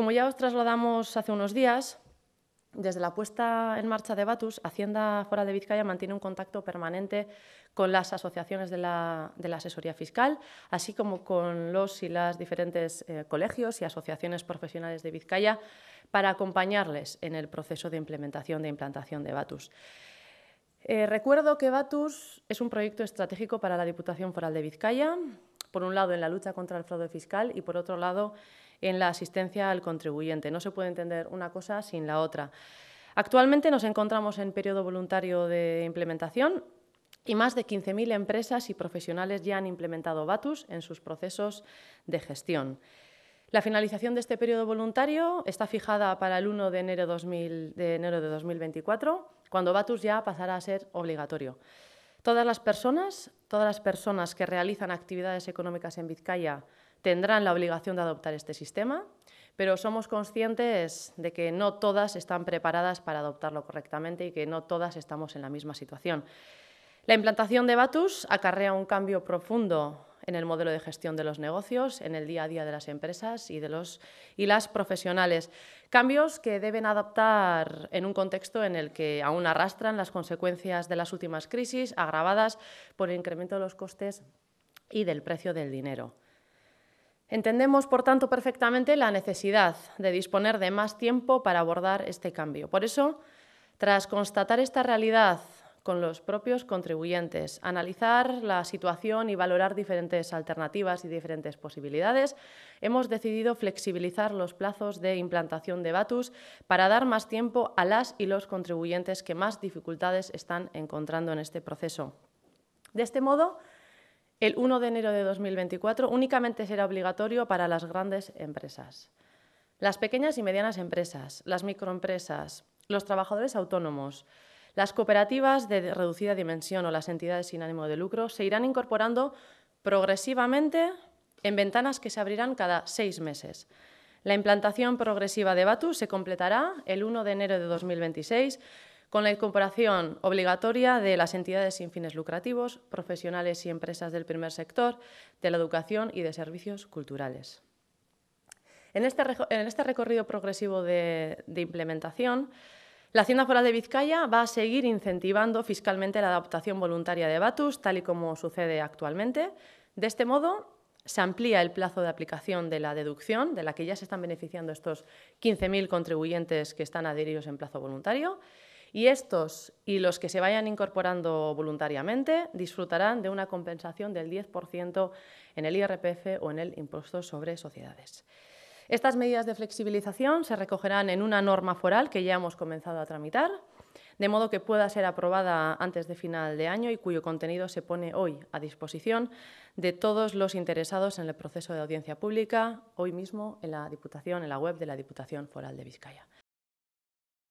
Como ya os trasladamos hace unos días, desde la puesta en marcha de Batus, Hacienda Foral de Vizcaya mantiene un contacto permanente con las asociaciones de la, asesoría fiscal, así como con los y las diferentes eh, colegios y asociaciones profesionales de Vizcaya para acompañarles en el proceso de implementación de implantación de Batus. Eh, recuerdo que Batus es un proyecto estratégico para la Diputación Foral de Vizcaya, por un lado en la lucha contra el fraude fiscal y por otro lado en la asistencia al contribuyente. No se puede entender una cosa sin la otra. Actualmente nos encontramos en periodo voluntario de implementación y más de 15.000 empresas y profesionales ya han implementado BATUS en sus procesos de gestión. La finalización de este periodo voluntario está fijada para el 1 de enero, de 2024, cuando BATUS ya pasará a ser obligatorio. Todas las personas, todas las personas que realizan actividades económicas en Vizcaya tendrán la obligación de adoptar este sistema, pero somos conscientes de que no todas están preparadas para adoptarlo correctamente y que no todas estamos en la misma situación. La implantación de Batus acarrea un cambio profundo en el modelo de gestión de los negocios, en el día a día de las empresas y los y las profesionales. Cambios que deben adaptar en un contexto en el que aún arrastran las consecuencias de las últimas crisis agravadas por el incremento de los costes y del precio del dinero. Entendemos, por tanto, perfectamente la necesidad de disponer de más tiempo para abordar este cambio. Por eso, tras constatar esta realidad con los propios contribuyentes, analizar la situación y valorar diferentes alternativas y diferentes posibilidades, hemos decidido flexibilizar los plazos de implantación de BATUS para dar más tiempo a las y los contribuyentes que más dificultades están encontrando en este proceso. De este modo, el 1 de enero de 2024 únicamente será obligatorio para las grandes empresas. Las pequeñas y medianas empresas, las microempresas, los trabajadores autónomos, las cooperativas de reducida dimensión o las entidades sin ánimo de lucro se irán incorporando progresivamente en ventanas que se abrirán cada seis meses. La implantación progresiva de BATU se completará el 1 de enero de 2026 con la incorporación obligatoria de las entidades sin fines lucrativos, profesionales y empresas del primer sector, de la educación y de servicios culturales. En este, este recorrido progresivo de, implementación, la Hacienda Foral de Vizcaya va a seguir incentivando fiscalmente la adaptación voluntaria de Batus, tal y como sucede actualmente. De este modo, se amplía el plazo de aplicación de la deducción, de la que ya se están beneficiando estos 15.000 contribuyentes que están adheridos en plazo voluntario, y estos y los que se vayan incorporando voluntariamente disfrutarán de una compensación del 10% en el IRPF o en el impuesto sobre sociedades. Estas medidas de flexibilización se recogerán en una norma foral que ya hemos comenzado a tramitar, de modo que pueda ser aprobada antes de final de año y cuyo contenido se pone hoy a disposición de todos los interesados en el proceso de audiencia pública, hoy mismo en la Diputación, en la web de la Diputación Foral de Vizcaya.